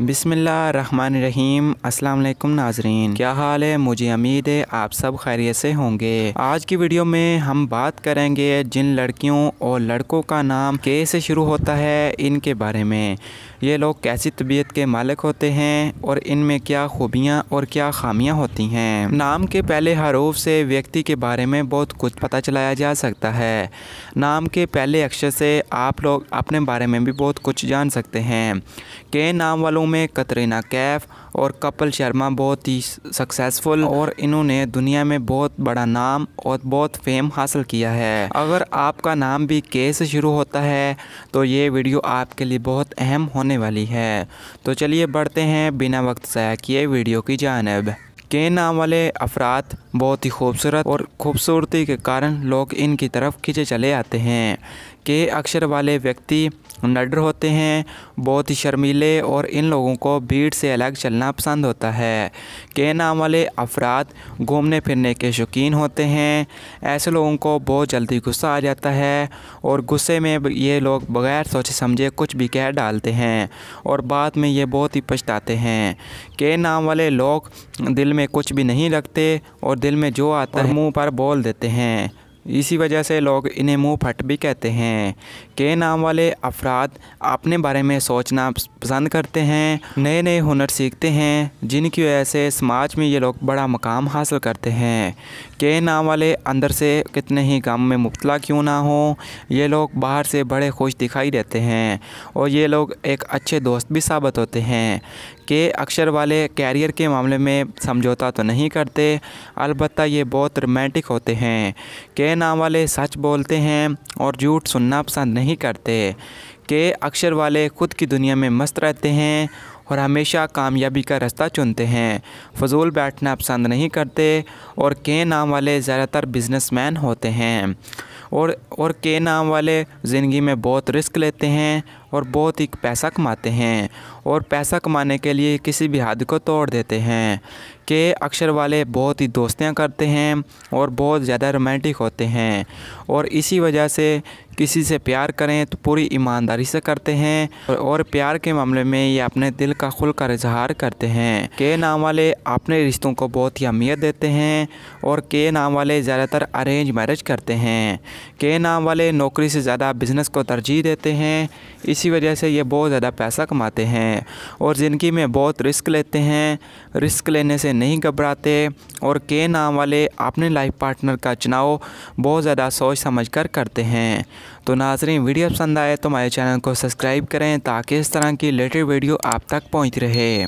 बिसमिल्ल रहीम अस्सलाम वालेकुम नाजरीन क्या हाल है मुझे उम्मीद है आप सब खैरियत से होंगे आज की वीडियो में हम बात करेंगे जिन लड़कियों और लड़कों का नाम के से शुरू होता है इनके बारे में ये लोग कैसी तबीयत के मालिक होते हैं और इनमें क्या खूबियाँ और क्या खामियाँ होती हैं नाम के पहले हरूफ से व्यक्ति के बारे में बहुत कुछ पता चलाया जा सकता है नाम के पहले अक्षर से आप लोग अपने बारे में भी बहुत कुछ जान सकते हैं के नाम वालों शो में कतरीना कैफ और कपिल शर्मा बहुत ही सक्सेसफुल और इन्होंने दुनिया में बहुत बड़ा नाम और बहुत फेम हासिल किया है अगर आपका नाम भी के से शुरू होता है तो ये वीडियो आपके लिए बहुत अहम होने वाली है तो चलिए बढ़ते हैं बिना वक्त ज़ाया किए वीडियो की जानब के नाम वाले अफराद बहुत ही खूबसूरत और खूबसूरती के कारण लोग इनकी तरफ खींचे चले आते हैं के अक्षर वाले व्यक्ति नडर होते हैं बहुत ही शर्मीले और इन लोगों को भीड़ से अलग चलना पसंद होता है के नाम वाले अफराद घूमने फिरने के शौकीन होते हैं ऐसे लोगों को बहुत जल्दी गुस्सा आ जाता है और गुस्से में ये लोग बगैर सोचे समझे कुछ भी कह डालते हैं और बाद में ये बहुत ही पछताते हैं के नाम वाले लोग दिल में कुछ भी नहीं रखते और दिल में जो आता है मुंह पर बोल देते हैं इसी वजह से लोग इन्हें मुँह फट भी कहते हैं के नाम वाले अफराद अपने बारे में सोचना पसंद करते हैं नए नए हुनर सीखते हैं जिनकी वजह से समाज में ये लोग बड़ा मकाम हासिल करते हैं के नाम वाले अंदर से कितने ही गम में मुबतला क्यों ना हो ये लोग बाहर से बड़े खुश दिखाई देते हैं और ये लोग एक अच्छे दोस्त भी साबित होते हैं के अक्षर वाले कैरियर के मामले में समझौता तो नहीं करते अलबत् ये बहुत रोमांटिक होते हैं के नाम वाले सच बोलते हैं और झूठ सुनना पसंद नहीं करते के अक्षर वाले खुद की दुनिया में मस्त रहते हैं और हमेशा कामयाबी का रास्ता चुनते हैं फजूल बैठना पसंद नहीं करते और के नाम वाले ज़्यादातर बिजनेसमैन होते हैं और और के नाम वाले ज़िंदगी में बहुत रिस्क लेते हैं और बहुत ही पैसा कमाते हैं और पैसा कमाने के लिए किसी भी हद को तोड़ देते हैं के अक्षर वाले बहुत ही दोस्तियाँ करते हैं और बहुत ज़्यादा रोमांटिक होते हैं और इसी वजह से किसी से प्यार करें तो पूरी ईमानदारी से करते हैं और प्यार के मामले में ये अपने दिल का खुल कर इजहार करते हैं के नाम वाले अपने रिश्तों को बहुत ही अहमियत देते हैं और के नाम वाले ज़्यादातर अरेंज मैरिज करते हैं के नाम वाले नौकरी से ज़्यादा बिजनेस को तरजीह देते हैं इसी इसी वजह से ये बहुत ज़्यादा पैसा कमाते हैं और ज़िंदगी में बहुत रिस्क लेते हैं रिस्क लेने से नहीं घबराते और के नाम वाले अपने लाइफ पार्टनर का चुनाव बहुत ज़्यादा सोच समझ कर करते हैं तो नाजरीन वीडियो पसंद आए तो हमारे चैनल को सब्सक्राइब करें ताकि इस तरह की लेटेस्ट वीडियो आप तक पहुँच रहे